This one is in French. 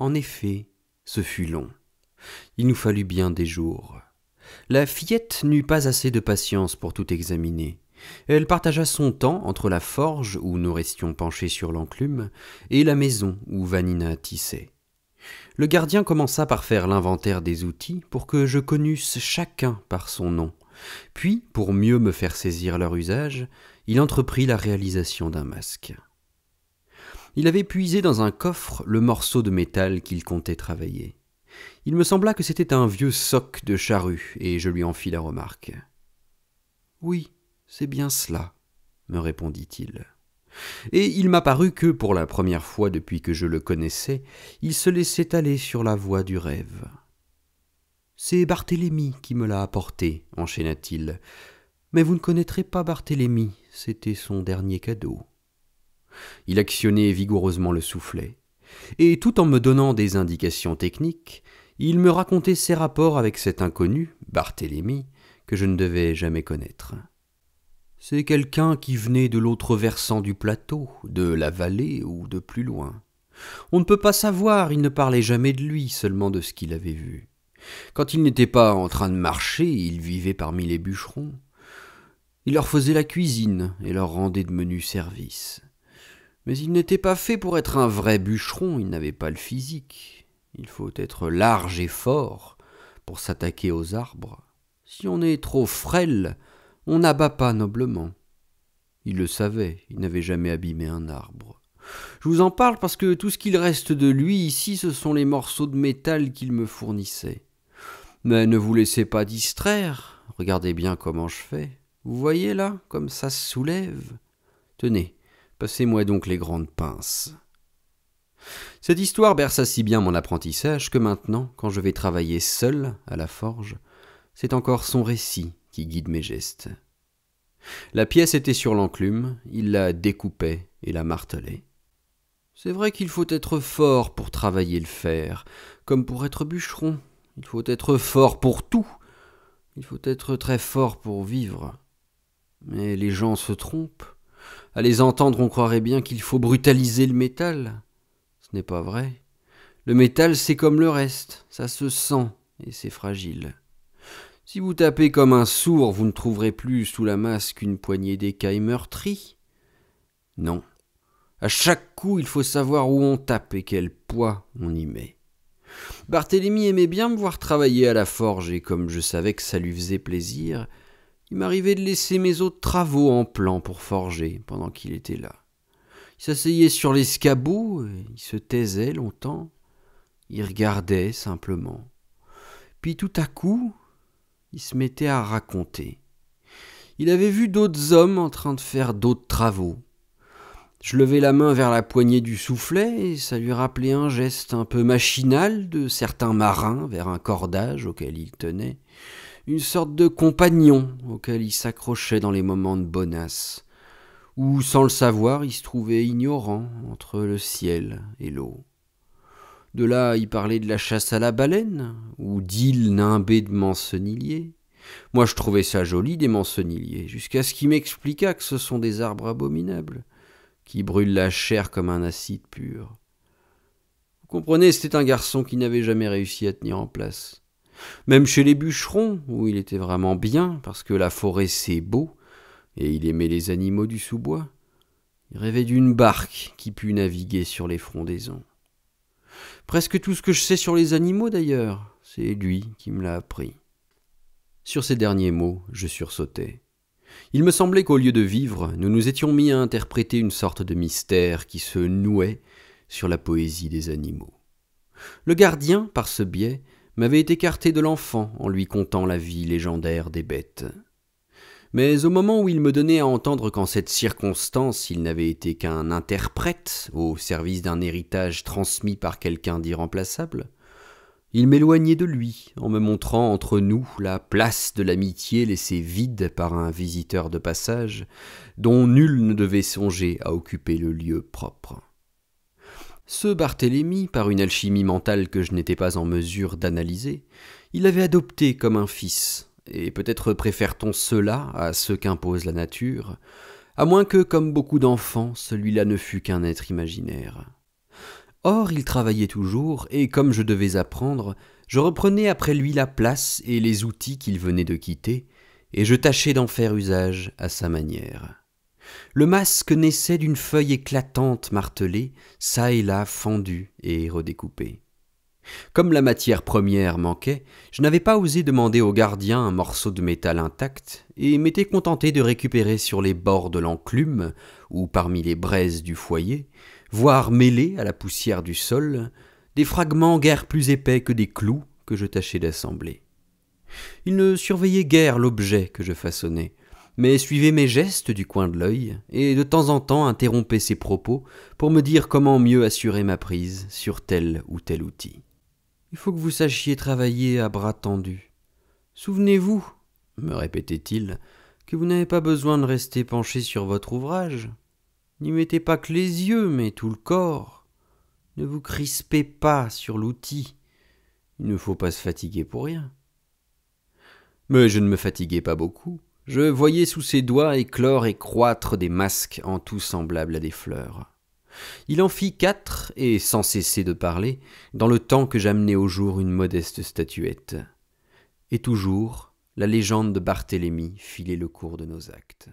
En effet, ce fut long. Il nous fallut bien des jours. La fillette n'eut pas assez de patience pour tout examiner. Elle partagea son temps entre la forge où nous restions penchés sur l'enclume et la maison où Vanina tissait. Le gardien commença par faire l'inventaire des outils pour que je connusse chacun par son nom. Puis, pour mieux me faire saisir leur usage, il entreprit la réalisation d'un masque il avait puisé dans un coffre le morceau de métal qu'il comptait travailler. Il me sembla que c'était un vieux soc de charrue, et je lui en fis la remarque. Oui, c'est bien cela, me répondit-il. Et il m'apparut que, pour la première fois depuis que je le connaissais, il se laissait aller sur la voie du rêve. C'est Barthélemy qui me l'a apporté, enchaîna-t-il. Mais vous ne connaîtrez pas Barthélemy, c'était son dernier cadeau il actionnait vigoureusement le soufflet, et tout en me donnant des indications techniques, il me racontait ses rapports avec cet inconnu, Barthélemy, que je ne devais jamais connaître. C'est quelqu'un qui venait de l'autre versant du plateau, de la vallée ou de plus loin. On ne peut pas savoir, il ne parlait jamais de lui, seulement de ce qu'il avait vu. Quand il n'était pas en train de marcher, il vivait parmi les bûcherons. Il leur faisait la cuisine et leur rendait de menus services. Mais il n'était pas fait pour être un vrai bûcheron, il n'avait pas le physique. Il faut être large et fort pour s'attaquer aux arbres. Si on est trop frêle, on n'abat pas noblement. Il le savait, il n'avait jamais abîmé un arbre. Je vous en parle parce que tout ce qu'il reste de lui ici, ce sont les morceaux de métal qu'il me fournissait. Mais ne vous laissez pas distraire, regardez bien comment je fais. Vous voyez là, comme ça se soulève. Tenez, Passez-moi donc les grandes pinces. Cette histoire berça si bien mon apprentissage que maintenant, quand je vais travailler seul à la forge, c'est encore son récit qui guide mes gestes. La pièce était sur l'enclume, il la découpait et la martelait. C'est vrai qu'il faut être fort pour travailler le fer, comme pour être bûcheron. Il faut être fort pour tout. Il faut être très fort pour vivre. Mais les gens se trompent. À les entendre, on croirait bien qu'il faut brutaliser le métal. Ce n'est pas vrai. Le métal, c'est comme le reste, ça se sent et c'est fragile. Si vous tapez comme un sourd, vous ne trouverez plus sous la masse qu'une poignée d'écailles meurtries. Non. À chaque coup, il faut savoir où on tape et quel poids on y met. Barthélemy aimait bien me voir travailler à la forge, et comme je savais que ça lui faisait plaisir, il m'arrivait de laisser mes autres travaux en plan pour forger pendant qu'il était là. Il s'asseyait sur l'escabeau, il se taisait longtemps, il regardait simplement. Puis tout à coup, il se mettait à raconter. Il avait vu d'autres hommes en train de faire d'autres travaux. Je levais la main vers la poignée du soufflet et ça lui rappelait un geste un peu machinal de certains marins vers un cordage auquel il tenait une sorte de compagnon auquel il s'accrochait dans les moments de bonasse, où, sans le savoir, il se trouvait ignorant entre le ciel et l'eau. De là, il parlait de la chasse à la baleine, ou d'îles nimbées de manceniliers. Moi, je trouvais ça joli, des manceniliers, jusqu'à ce qu'il m'expliquât que ce sont des arbres abominables, qui brûlent la chair comme un acide pur. Vous comprenez, c'était un garçon qui n'avait jamais réussi à tenir en place. Même chez les bûcherons, où il était vraiment bien, parce que la forêt c'est beau, et il aimait les animaux du sous-bois, il rêvait d'une barque qui pût naviguer sur les frondaisons. Presque tout ce que je sais sur les animaux d'ailleurs, c'est lui qui me l'a appris. Sur ces derniers mots, je sursautais. Il me semblait qu'au lieu de vivre, nous nous étions mis à interpréter une sorte de mystère qui se nouait sur la poésie des animaux. Le gardien, par ce biais, m'avait écarté de l'enfant en lui contant la vie légendaire des bêtes. Mais au moment où il me donnait à entendre qu'en cette circonstance il n'avait été qu'un interprète au service d'un héritage transmis par quelqu'un d'irremplaçable, il m'éloignait de lui en me montrant entre nous la place de l'amitié laissée vide par un visiteur de passage dont nul ne devait songer à occuper le lieu propre. Ce Barthélémy, par une alchimie mentale que je n'étais pas en mesure d'analyser, il avait adopté comme un fils, et peut-être préfère-t-on cela à ce qu'impose la nature, à moins que, comme beaucoup d'enfants, celui-là ne fût qu'un être imaginaire. Or, il travaillait toujours, et comme je devais apprendre, je reprenais après lui la place et les outils qu'il venait de quitter, et je tâchais d'en faire usage à sa manière. Le masque naissait d'une feuille éclatante martelée, çà et là fendue et redécoupée. Comme la matière première manquait, je n'avais pas osé demander au gardien un morceau de métal intact, et m'étais contenté de récupérer sur les bords de l'enclume, ou parmi les braises du foyer, voire mêlés à la poussière du sol, des fragments guère plus épais que des clous que je tâchais d'assembler. Il ne surveillait guère l'objet que je façonnais, mais suivez mes gestes du coin de l'œil, et de temps en temps interrompez ses propos pour me dire comment mieux assurer ma prise sur tel ou tel outil. Il faut que vous sachiez travailler à bras tendus. Souvenez-vous, me répétait-il, que vous n'avez pas besoin de rester penché sur votre ouvrage. N'y mettez pas que les yeux, mais tout le corps. Ne vous crispez pas sur l'outil. Il ne faut pas se fatiguer pour rien. Mais je ne me fatiguais pas beaucoup, je voyais sous ses doigts éclore et croître des masques en tout semblables à des fleurs. Il en fit quatre, et sans cesser de parler, dans le temps que j'amenais au jour une modeste statuette. Et toujours, la légende de Barthélemy filait le cours de nos actes.